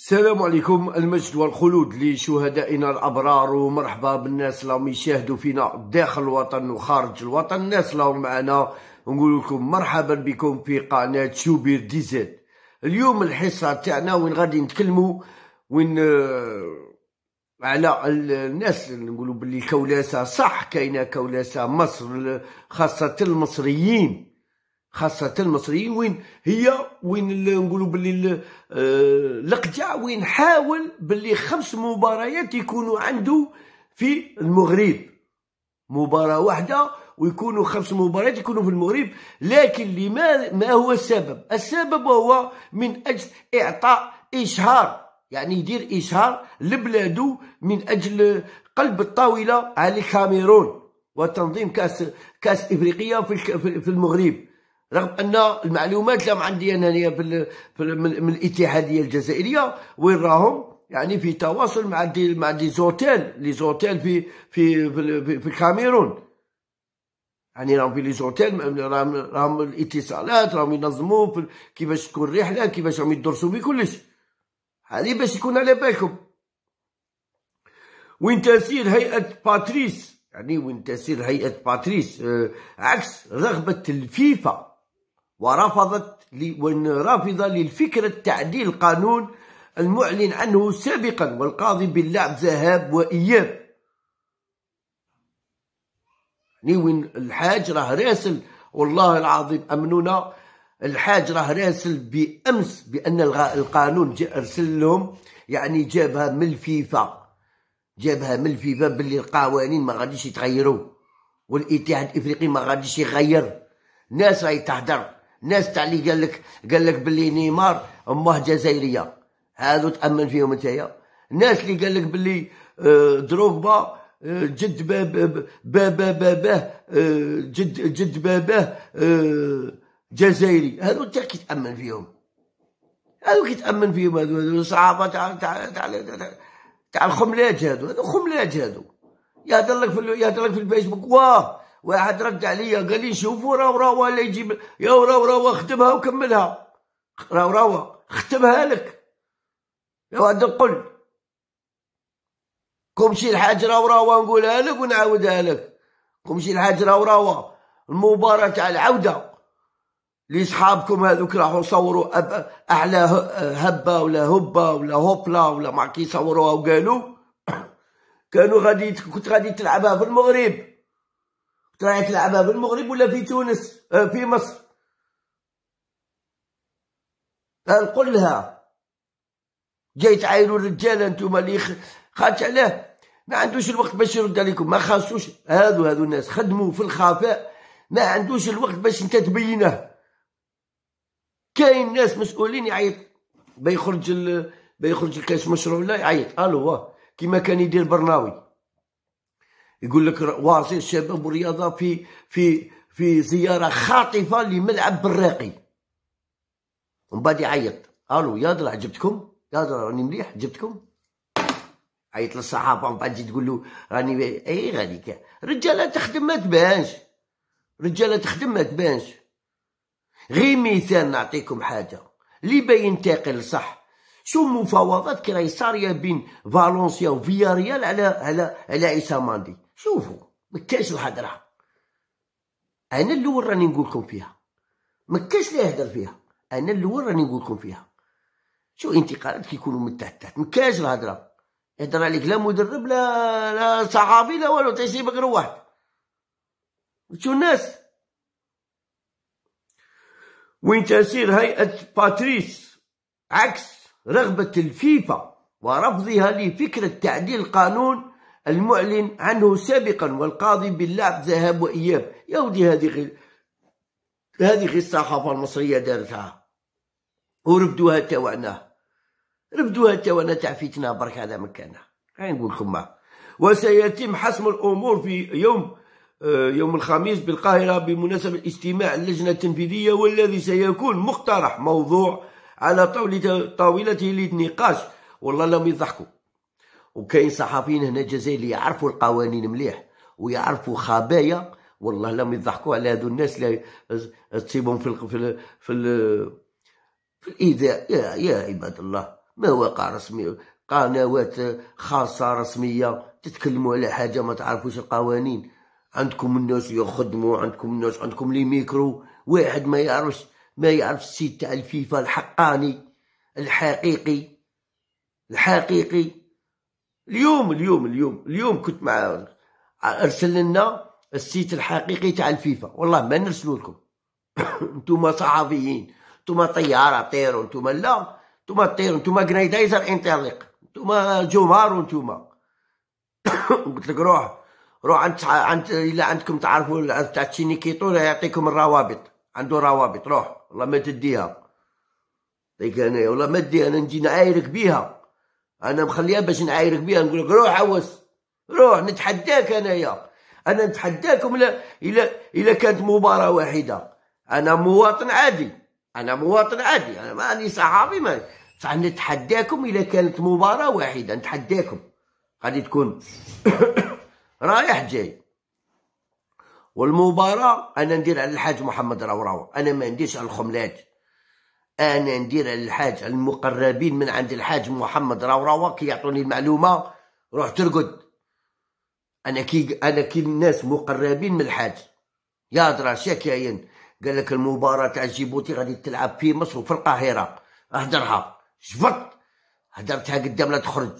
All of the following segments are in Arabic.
السلام عليكم المجد والخلود لشهدائنا الابرار ومرحبا بالناس اللي راهم يشاهدوا فينا داخل الوطن وخارج الوطن الناس اللي راهم معنا نقول لكم مرحبا بكم في قناه شوبير ديزيت اليوم الحصه تاعنا وين غادي نتكلموا وين آه، على الناس نقولوا باللي كولاسه صح كاينه كولاسه مصر خاصه المصريين خاصة المصريين وين هي وين نقولوا باللي القجع آه، وين حاول باللي خمس مباريات يكونوا عنده في المغرب مباراة واحدة ويكونوا خمس مباريات يكونوا في المغرب لكن لما ما هو السبب السبب هو من أجل إعطاء إشهار يعني يدير إشهار لبلادو من أجل قلب الطاولة على الكاميرون وتنظيم كاس كاس افريقيا في المغرب رغم ان المعلومات اللي عندي انني من الاتحاديه الجزائريه وين راهم يعني في تواصل مع دي مع دي زوتيل لي زوتيل في في في, في الكاميرون يعني راهم في لي زوتيل راهم راهم الاتصالات راهم ينظموا كيفاش تكون الرحله كيفاش راهم يدرسوا في هذه باش يكون على بالكم وين تسير هيئه باتريس يعني وين تسير هيئه باتريس آه، عكس رغبه الفيفا ورفضت رافضة للفكرة تعديل قانون المعلن عنه سابقا والقاضي باللعب ذهاب وإياب نيوين يعني الحاج راه راسل والله العظيم أمنونا الحاج راه راسل بأمس بأن القانون أرسل لهم يعني جابها من الفيفا جابها من الفيفا باللي القوانين ما غاديش يتغيروا والاتحاد الافريقي ما غاديش يغير ناس راهي تهدر الناس تاع اللي قال لك قال لك باللي نيمار امه جزائريه هادو تامن فيهم نتايا الناس اللي قال لك باللي آه، دروغبا آه، جد باب باباه باباه جد جد باباه جزائري هادو انت كي تامن فيهم هادو كي تامن فيهم هادو صحابه تاع تاع تاع تاع الخملاج هادو هادو خملاج هادو يهدر لك في يهدر لك في الفيسبوك واه واحد رد عليا قال لي شوفوا راو راو لا يجيب يا راو راو اختمها وكملها راو راو اختمها لك يا واد قل كومشي الحاج راو راو نقولها لك ونعاودها لك كومشي الحاج راو راو المباراة تاع العودة لي صحابكم هذوك راحوا صوروا احلى هبه ولا هبه ولا هوبلا ولا ما كيصوروها وقالوا كانوا غادي كنت غادي تلعبها في المغرب رايح تلعبها في المغرب ولا في تونس آه، في مصر نقول لها جاي تعايروا الرجال انتم اللي خاطش عليه ما عندوش الوقت باش يرد عليكم ما خاصوش هادو هادو الناس خدموا في الخفاء ما عندوش الوقت باش انت تبينه كاين ناس مسؤولين يعيط بيخرج ال... بيخرج الكاش مشروع ولا يعيط الو كيما كان يدير برناوي يقول لك وارثين الشباب والرياضه في في في زياره خاطفه لملعب براقي ومن بعد يعيط الو يا درا عجبتكم يا درا راني مليح عجبتكم عيط للصحافه ومن بعد تجي تقول له راني اي غادي كا رجاله تخدم ما تبانش رجاله تخدم ما تبانش غير مثال نعطيكم حاجه لي بينتقل صح شو المفاوضات كي راهي صاريه بين فالونسيا وفياريال على على على عيسى ماندي شوفوا ما واحد راه انا الاول راني نقول لكم فيها ما كاينش اللي يهضر فيها انا الاول راني نقول لكم فيها شو انتقادات كيكونوا من تحت تحت ما كاينش الهضره يهضر عليك لا مدرب لا لا صحابي لا والو تيسيبك غير واحد شو الناس وين تأثير هيئة باتريس عكس رغبة الفيفا ورفضها لفكرة تعديل قانون المعلن عنه سابقا والقاضي باللعب ذهاب وإياب يا ودي هذه هذه الصحافة المصرية دارتها وربدوها تاوعنا ربدوها تاوعنا تاع فتنة برك هذا مكانها غير نقول لكم وسيتم حسم الأمور في يوم آه، يوم الخميس بالقاهرة بمناسبة اجتماع اللجنة التنفيذية والذي سيكون مقترح موضوع على طاولته للنقاش والله لهم يضحكوا وكاين صحفيين هنا جزائري يعرفوا القوانين مليح ويعرفوا خبايا والله لم يضحكوا على هذو الناس اللي تصيبهم في ال في في, في الايذاء يا يا عباد الله مواقع رسميه قنوات خاصه رسميه تتكلموا على حاجه ما تعرفوش القوانين عندكم الناس يخدموا عندكم الناس عندكم لي ميكرو واحد ما يعرفش ما يعرف السيد تاع الفيفا الحقاني الحقيقي الحقيقي اليوم اليوم اليوم اليوم كنت مع ارسل لنا السيت الحقيقي تاع الفيفا والله ما نرسلو لكم نتوما صحفيين نتوما طياره طيروا نتوما لا نتوما طيروا نتوما جنايدايزر انطلق نتوما جمهور نتوما قلت لك روح روح عند عند الا عندكم تعرفوا تاع تشينيكيتو يعطيكم الروابط عنده روابط روح والله ما تديها ديك طيب، انا والله ما تديها انا نجي نعايرك بيها انا مخليها باش نعايرك بها نقول لك روح عوس روح نتحداك انايا انا نتحداكم الا الا كانت مباراه واحده انا مواطن عادي انا مواطن عادي انا ماني صحابي ما بصح نتحداكم الا كانت مباراه واحده نتحداكم غادي تكون رايح جاي والمباراه انا ندير على الحاج محمد راوراو انا ما نديرش على الخملات انا ندير الحاج المقربين من عند الحاج محمد راوراوا كي يعطوني المعلومه روح ترقد انا كي انا كي الناس مقربين من الحاج يا درا شكاين قال لك المباراه تاع جيبوتي غادي تلعب في مصر وفي القاهره اهدرها شفط هدرتها قدام لا تخرج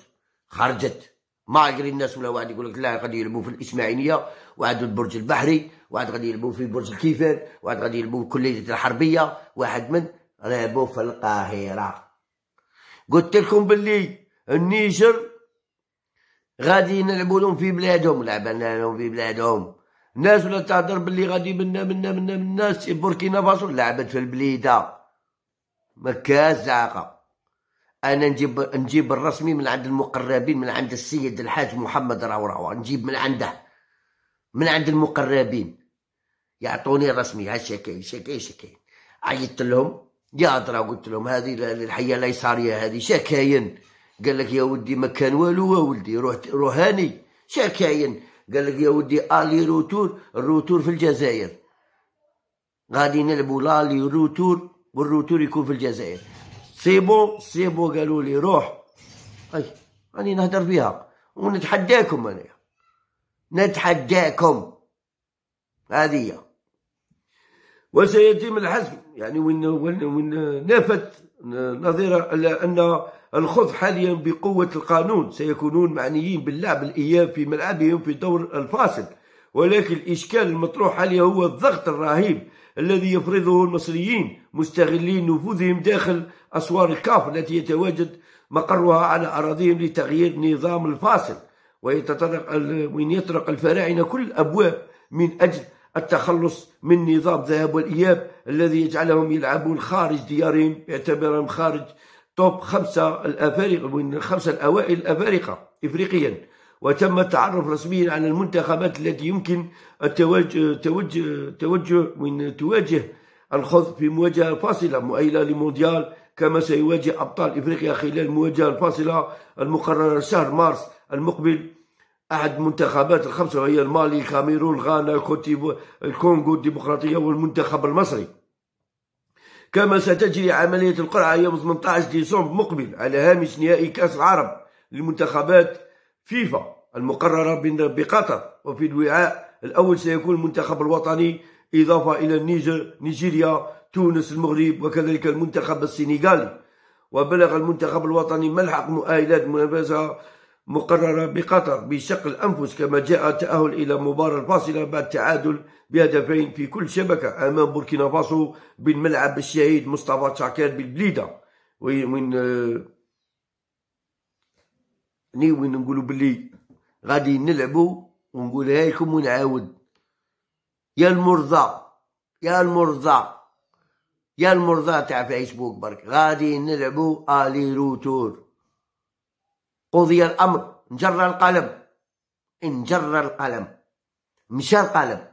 خرجت ما يقري الناس ولا واحد يقول لك لا غادي يلعبوا في الاسماعيليه واحد البرج البحري وعاد غادي يلعبوا في برج الكيفان وعاد غادي يلعبوا في كليه الحربيه واحد من ريبو في القاهرة قلت لكم باللي النيجر غادي نلعبو لهم في بلادهم لعبنا لهم في بلادهم الناس ولا تهضر باللي غادي منا منا منا من الناس بوركينا فاسو لعبت في البليده ما زعقة انا نجيب نجيب الرسمي من عند المقربين من عند السيد الحاج محمد راهو نجيب من عنده من عند المقربين يعطوني رسمي هاشي كاين شكاين كاين عيطت لهم يا ترى قلت لهم هذه الحية اليسارية هذه شكاين قال لك يا ودي ما كان والو يا ولدي روح روهاني شكاين قال لك يا ودي الي روتور الروتور في الجزائر غادي نلعبوا لالي روتور والروتور يكون في الجزائر سيبو سيبو قالوا لي روح اي راني نهدر بها ونتحداكم انا نتحداكم هذه وسيتم الحسم يعني وين وين وين نافت نظيرة أن الخوض حاليا بقوة القانون سيكونون معنيين باللعب الإياب في ملعبهم في دور الفاصل ولكن الإشكال المطروح حاليا هو الضغط الرهيب الذي يفرضه المصريين مستغلين نفوذهم داخل أسوار الكاف التي يتواجد مقرها على أراضيهم لتغيير نظام الفاصل ويتطرق وين يطرق الفراعنة كل الأبواب من أجل التخلص من نظام ذهاب والإياب الذي يجعلهم يلعبون خارج ديارهم يعتبرهم خارج توب خمسة الأفارقة من الخمسة الأوائل الأفارقة إفريقيا وتم التعرف رسميا على المنتخبات التي يمكن التوجه توجه توجه من تواجه الخوض في مواجهة فاصلة مؤهلة لمونديال كما سيواجه أبطال إفريقيا خلال المواجهة الفاصلة المقررة شهر مارس المقبل أحد المنتخبات الخمسة وهي المالي الكاميرون غانا كوتيفو الكونغو الديمقراطية والمنتخب المصري كما ستجري عملية القرعة يوم 18 ديسمبر مقبل على هامش نهائي كأس العرب للمنتخبات فيفا المقررة بقطر وفي الوعاء الأول سيكون المنتخب الوطني إضافة إلى النيجر نيجيريا تونس المغرب وكذلك المنتخب السنغالي وبلغ المنتخب الوطني ملحق مؤهلات منافسه مقررة بقطر بشق الأنفس كما جاء التأهل إلى مباراة الفاصلة بعد تعادل بهدفين في كل شبكة أمام بوركينا فاسو بالملعب الشهيد مصطفى شاكر بالبليدة وين آه، ني وين نقولوا باللي غادي نلعبوا ونقول لكم ونعاود يا المرضى يا المرضى يا المرضى تاع فيسبوك برك غادي نلعبوا الي روتور قضي الأمر انجر القلم انجر القلم مشى القلم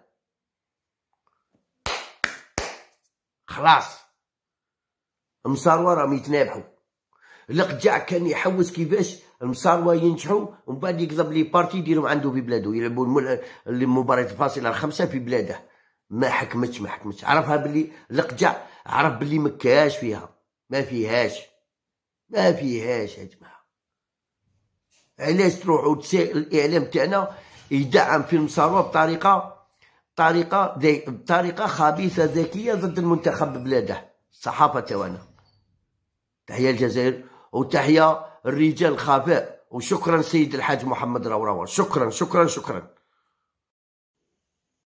خلاص المصاروة راهم يتنابحوا القجع كان يحوس كيفاش المصاروة ينجحوا ومن بعد يقضب لي بارتي يديرهم عنده في بلاده يلعبوا المباريات الفاصلة الخمسة في بلاده ما حكمتش ما حكمتش عرفها بلي القجع عرف بلي مكاش فيها ما فيهاش ما فيهاش يا جماعه علاش تروحوا الاعلام تاعنا يدعم فيلم ثروه بطريقه طريقه دي بطريقه خبيثه ذكيه ضد المنتخب بلاده الصحافه تاعنا تحيه الجزائر وتحيه الرجال الخفاء وشكرا سيد الحاج محمد روراوه شكرا شكرا شكرا